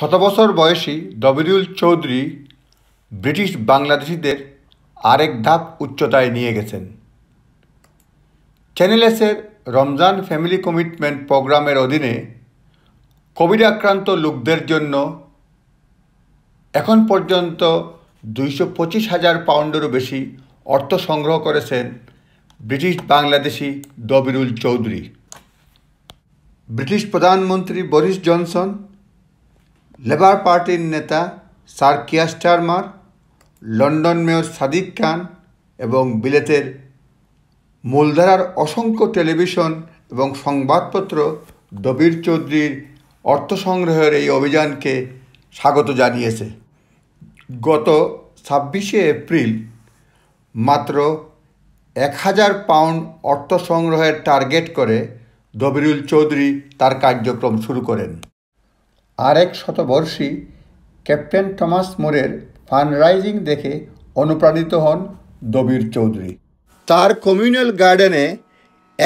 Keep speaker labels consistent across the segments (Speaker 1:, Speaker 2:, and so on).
Speaker 1: শতবছর বয়সী দবিরুল চৌধুরী ব্রিটিশ বাংলাদেশিদের আরেক ধাপ উচ্চতায় নিয়ে গেছেন চ্যানেল এসের রমজান ফ্যামিলি কমিটমেন্ট প্রোগ্রামের অধীনে কোভিড আক্রান্ত লোকদের জন্য এখন পর্যন্ত দুইশো পঁচিশ হাজার পাউন্ডেরও বেশি অর্থ সংগ্রহ করেছেন ব্রিটিশ বাংলাদেশি দবিরুল চৌধুরী ব্রিটিশ প্রধানমন্ত্রী বরিস জনসন লেবার পার্টির নেতা sir Starmer London mayor Sadiq Khan এবং বিলেতের মূলধারার অসংখ্য টেলিভিশন এবং সংবাদপত্র দবির চৌধুরীর অর্থ সংগ্রহের এই অভিযানকে স্বাগত জানিয়েছে গত ছাব্বিশে এপ্রিল মাত্র এক হাজার পাউন্ড অর্থ সংগ্রহের টার্গেট করে দবিরুল চৌধুরী তার কার্যক্রম শুরু করেন আর এক শতবর্ষী ক্যাপ্টেন টমাস মোরের ফানরাইজিং দেখে অনুপ্রাণিত হন দবির চৌধুরী তার কমিউনাল গার্ডেনে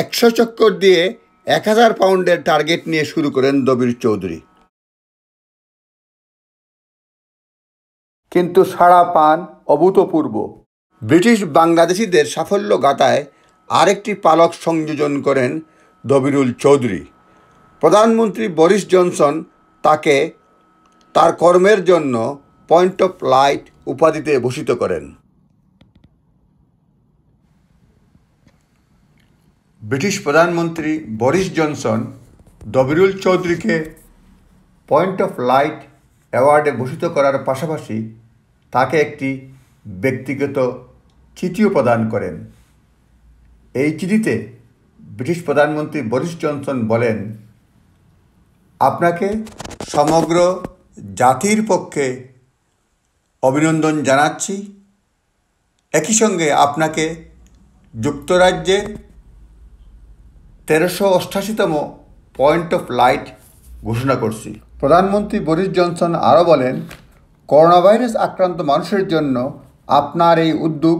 Speaker 1: একশো চক্কর দিয়ে এক হাজার পাউন্ডের টার্গেট নিয়ে শুরু করেন দবির চৌধুরী কিন্তু সাড়া পান অভূতপূর্ব ব্রিটিশ বাংলাদেশিদের সাফল্য গাতায় আরেকটি পালক সংযোজন করেন দবিরুল চৌধুরী প্রধানমন্ত্রী বরিস জনসন তাকে তার কর্মের জন্য পয়েন্ট অফ লাইট উপাধিতে ভূষিত করেন ব্রিটিশ প্রধানমন্ত্রী বরিস জনসন দবিরুল চৌধুরীকে পয়েন্ট অফ লাইট অ্যাওয়ার্ডে ভূষিত করার পাশাপাশি তাকে একটি ব্যক্তিগত চিঠিও প্রদান করেন এই চিঠিতে ব্রিটিশ প্রধানমন্ত্রী বরিস জনসন বলেন আপনাকে সমগ্র জাতির পক্ষে অভিনন্দন জানাচ্ছি একই সঙ্গে আপনাকে যুক্তরাজ্যে তেরোশো অষ্টাশিতম পয়েন্ট অফ লাইট ঘোষণা করছি প্রধানমন্ত্রী বরিস জনসন আরও বলেন করোনা ভাইরাস আক্রান্ত মানুষের জন্য আপনার এই উদ্যোগ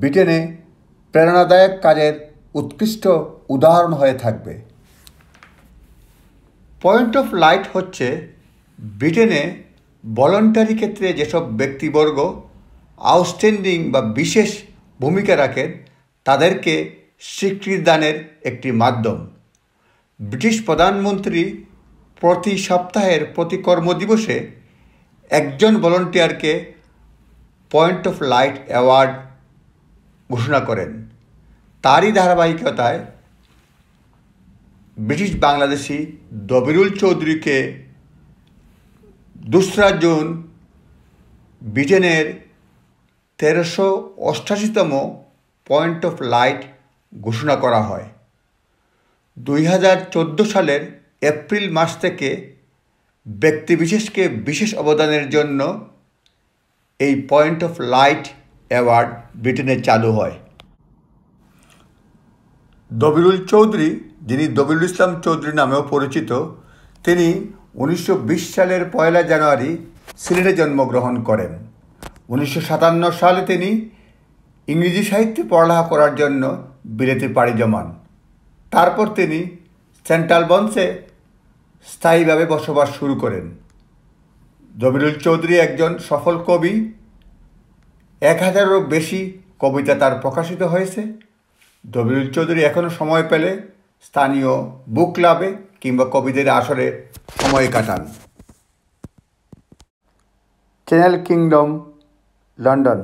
Speaker 1: ব্রিটেনে প্রেরণাদায়ক কাজের উৎকৃষ্ট উদাহরণ হয়ে থাকবে পয়েন্ট অফ লাইট হচ্ছে ব্রিটেনে ভলন্টারি ক্ষেত্রে যেসব ব্যক্তিবর্গ আউটস্ট্যান্ডিং বা বিশেষ ভূমিকা রাখেন তাদেরকে স্বীকৃতিদানের একটি মাধ্যম ব্রিটিশ প্রধানমন্ত্রী প্রতি সপ্তাহের প্রতি কর্মদিবসে একজন ভলন্টিয়ারকে পয়েন্ট অফ লাইট অ্যাওয়ার্ড ঘোষণা করেন তারই ধারাবাহিকতায় ব্রিটিশ বাংলাদেশি দবিরুল চৌধুরীকে দোসরা জুন ব্রিটেনের তেরোশো অষ্টাশিতম পয়েন্ট অফ লাইট ঘোষণা করা হয় দুই হাজার চোদ্দো সালের এপ্রিল মাস থেকে ব্যক্তিবিশেষকে বিশেষ অবদানের জন্য এই পয়েন্ট অফ লাইট অ্যাওয়ার্ড ব্রিটেনে চালু হয় দবিরুল চৌধুরী যিনি দবিল ইসলাম চৌধুরী নামেও পরিচিত তিনি উনিশশো সালের পয়লা জানুয়ারি সিলেটে জন্মগ্রহণ করেন উনিশশো সালে তিনি ইংরেজি সাহিত্যে পড়ালেখা করার জন্য বিলেতে পাড়ি জমান তারপর তিনি সেন্ট্রাল বনসে স্থায়ীভাবে বসবাস শুরু করেন জবিরুল চৌধুরী একজন সফল কবি এক হাজারেরও বেশি কবিতা তার প্রকাশিত হয়েছে জবিরুল চৌধুরী এখনও সময় পেলে স্থানীয় বুক ক্লাবে কিংবা কবিদের আসরে সময় কাটান চ্যানেল কিংডম লন্ডন